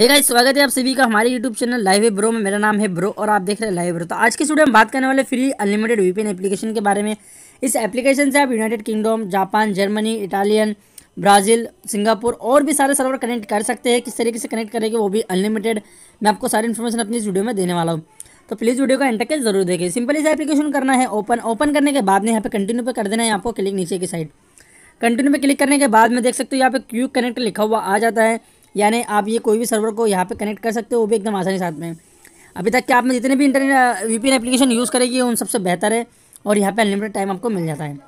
hey guys स्वागत है आप सभी का हमारे यूट्यूब चैनल लाइव है ब्रो में मेरा नाम है ब्रो और आप देख रहे हैं लाइव ब्रो तो आज के स्टूडियो में बात करने वाले फ्री अनलिमिटेड वीपीएन एप्लीकेशन के बारे में इस एप्लीकेशन से आप United Kingdom Japan Germany Italian Brazil Singapore और भी सारे सर्वर कनेक्ट कर सकते हैं किस तरीके से कनेक्ट करेंगे वो भी अनलिमिटेड मैं आपको सारी इन्फॉर्मेशन अपनी इस वीडियो में देने वाला हूँ तो प्लीज़ वीडियो को एंड तक जरूर देखें सिंपल इस एप्लीकेशन करना है ओपन ओपन करने के बाद में यहाँ पे कंटिन्यू पर कर देना है आपको क्लिक नीचे की साइड कंटिन्यू पर क्लिक करने के बाद में देख सकते हो यहाँ पे क्यू कनेक्ट लिखा हुआ आ जाता है यानी आप ये कोई भी सर्वर को यहाँ पे कनेक्ट कर सकते हो वो भी एकदम आसानी साथ में अभी तक के आपने जितने भी इंटरनेट वी एप्लीकेशन यूज़ करेगी उन सबसे बेहतर है और यहाँ पर अनलिमिटेड टाइम आपको मिल जाता है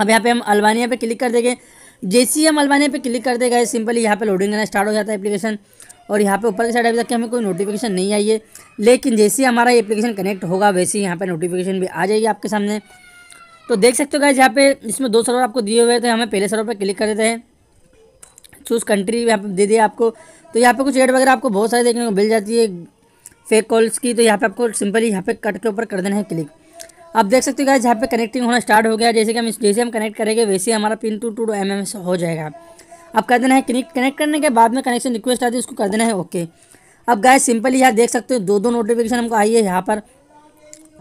अब यहाँ पर हम अलवानिया पर क्लिक कर देंगे जैसे ही हम अलवानिया पर क्लिक कर देगा सिंपली यहाँ पर लोडिंग करना स्टार्ट हो जाता है एप्लीकेशन और यहाँ पे ऊपर की साइड अभी तक हमें कोई नोटिफिकेशन नहीं आई है लेकिन जैसे ही हमारा ये एप्लीकेशन कनेक्ट होगा वैसे ही यहाँ पर नोटिफिकेशन भी आ जाएगी आपके सामने तो देख सकते हो गए यहाँ पे इसमें दो सर्वर आपको दिए हुए थे तो हमें पहले सर्वर पर क्लिक कर देते हैं चूज़ कंट्री यहाँ पर दे दिया आपको तो यहाँ पे कुछ एड वगैरह आपको बहुत सारे देखने को मिल जाती है फेक कॉल्स की तो यहाँ पे आपको सिंपली यहाँ पे कट के ऊपर कर देना है क्लिक आप देख सकते हो गाइज यहाँ पे कनेक्टिंग होना स्टार्ट हो गया जैसे कि हम जैसे हम कनेक्ट करेंगे वैसे हमारा pin two two M M हो जाएगा अब कर देना है कनेक्ट कनेक्ट करने के बाद में कनेक्शन रिक्वेस्ट आती है उसको कर देना है ओके अब गाय सिंपली यहाँ देख सकते हो दो दो नोटिफिकेशन हमको आई है यहाँ पर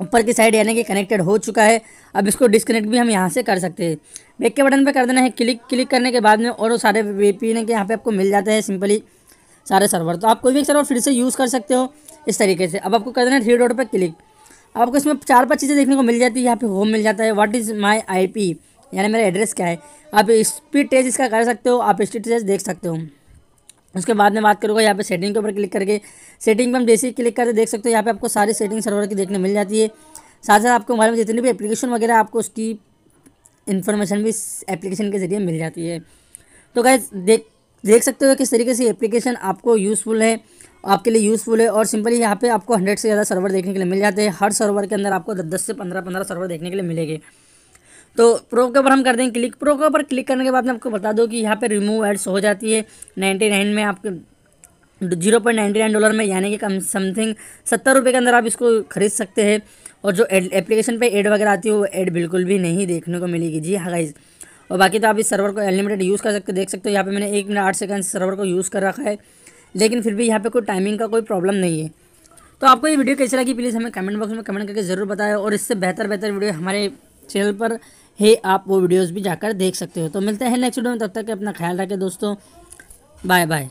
ऊपर की साइड यानी कि कनेक्टेड हो चुका है अब इसको डिसकनेक्ट भी हम यहाँ से कर सकते हैं बैक के बटन पर कर देना है क्लिक क्लिक करने के बाद में और वो सारे वे पी के यहाँ पे आपको मिल जाते हैं सिंपली सारे सर्वर तो आप कोई भी एक सर्वर फिर से यूज़ कर सकते हो इस तरीके से अब आपको कर देना है थ्री डॉट पर क्लिक अब आपको इसमें चार पाँच चीज़ें देखने को मिल जाती है यहाँ पे होम मिल जाता है what is my I P यानी मेरा एड्रेस क्या है आप स्पीड टेस्ट इसका कर सकते हो आप स्पीड टेस्ट देख सकते हो उसके बाद में बात करूँगा यहाँ पे सेटिंग के ऊपर क्लिक करके सेटिंग पे हम जैसे ही क्लिक करते देख सकते हो यहाँ पे आपको सारी सेटिंग सर्वर की देखने मिल जाती है साथ साथ आपको मोबाइल में जितनी भी एप्लीकेशन वगैरह आपको उसकी इन्फॉर्मेशन भी एप्लीकेशन के ज़रिए मिल जाती है तो क्या देख देख सकते हो किस तरीके से एप्लीकेशन आपको यूज़फुल है आपके लिए यूज़फुल है और सिंपली यहाँ पर आपको हंड्रेड से ज़्यादा सर्वर देखने के लिए मिल जाते हैं हर सर्वर के अंदर आपको दस से पंद्रह पंद्रह सर्वर देखने के लिए मिलेगी तो प्रो के ऊपर हम कर देंगे क्लिक प्रो के ऊपर क्लिक करने के बाद मैं आपको बता दूँ कि यहाँ पर रिमूव एड्स हो जाती है नाइन्टी नाइन में आपके zero point ninety nine dollar में यानी कि कम समथिंग सत्तर रुपये के अंदर आप इसको खरीद सकते हैं और जो एड एप्लीकेशन पर एड वगैरह आती है वो एड बिल्कुल भी नहीं देखने को मिलेगी जी हाँ गाइज़ और बाकी तो आप इस सर्वर को अनलिमिटेड यूज़ कर सकते देख सकते हो यहाँ पर मैंने एक मिनट आठ सेकंड सर्वर को यूज़ कर रखा है लेकिन फिर भी यहाँ पर कोई टाइमिंग का कोई प्रॉब्लम नहीं है तो आपको ये वीडियो कैसी लगी प्लीज़ हमें कमेंट बॉक्स में कमेंट करके ज़रूर बताएं और इससे बेहतर बेहतर वीडियो हमारे चैनल पर है आप वो वीडियोज़ भी जाकर देख सकते हो तो मिलते हैं नेक्स्ट वीडियो में तब तक अपना ख्याल रखें दोस्तों बाय बाय